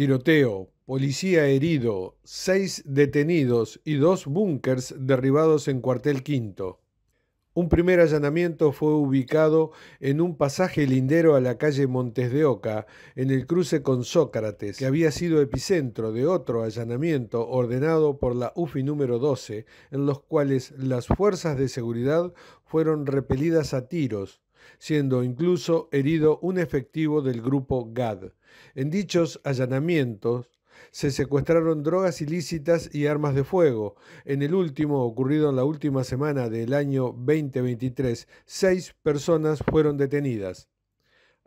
Tiroteo, policía herido, seis detenidos y dos búnkers derribados en cuartel quinto. Un primer allanamiento fue ubicado en un pasaje lindero a la calle Montes de Oca, en el cruce con Sócrates, que había sido epicentro de otro allanamiento ordenado por la UFI número 12, en los cuales las fuerzas de seguridad fueron repelidas a tiros, siendo incluso herido un efectivo del grupo GAD. En dichos allanamientos se secuestraron drogas ilícitas y armas de fuego. En el último, ocurrido en la última semana del año 2023, seis personas fueron detenidas.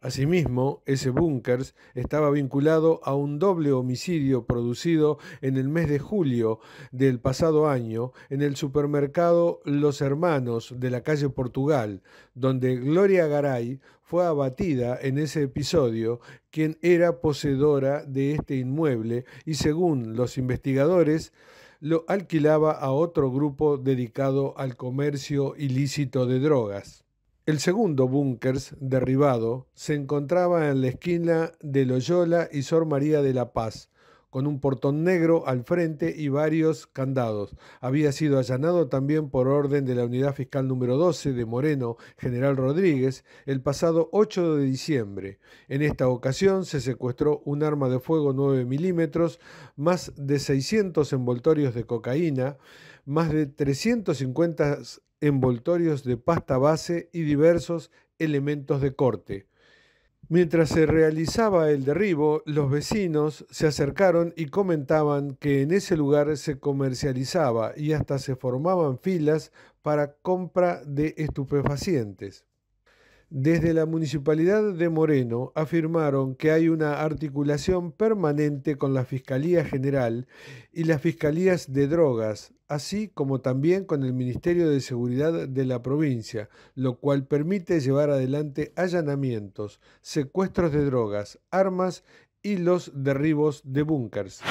Asimismo, ese Bunkers estaba vinculado a un doble homicidio producido en el mes de julio del pasado año en el supermercado Los Hermanos de la calle Portugal, donde Gloria Garay fue abatida en ese episodio, quien era poseedora de este inmueble y según los investigadores, lo alquilaba a otro grupo dedicado al comercio ilícito de drogas. El segundo búnkers derribado se encontraba en la esquina de Loyola y Sor María de la Paz, con un portón negro al frente y varios candados. Había sido allanado también por orden de la Unidad Fiscal número 12 de Moreno, General Rodríguez, el pasado 8 de diciembre. En esta ocasión se secuestró un arma de fuego 9 milímetros, más de 600 envoltorios de cocaína, más de 350 envoltorios de pasta base y diversos elementos de corte. Mientras se realizaba el derribo, los vecinos se acercaron y comentaban que en ese lugar se comercializaba y hasta se formaban filas para compra de estupefacientes. Desde la Municipalidad de Moreno afirmaron que hay una articulación permanente con la Fiscalía General y las Fiscalías de Drogas, así como también con el Ministerio de Seguridad de la provincia, lo cual permite llevar adelante allanamientos, secuestros de drogas, armas y los derribos de búnkers.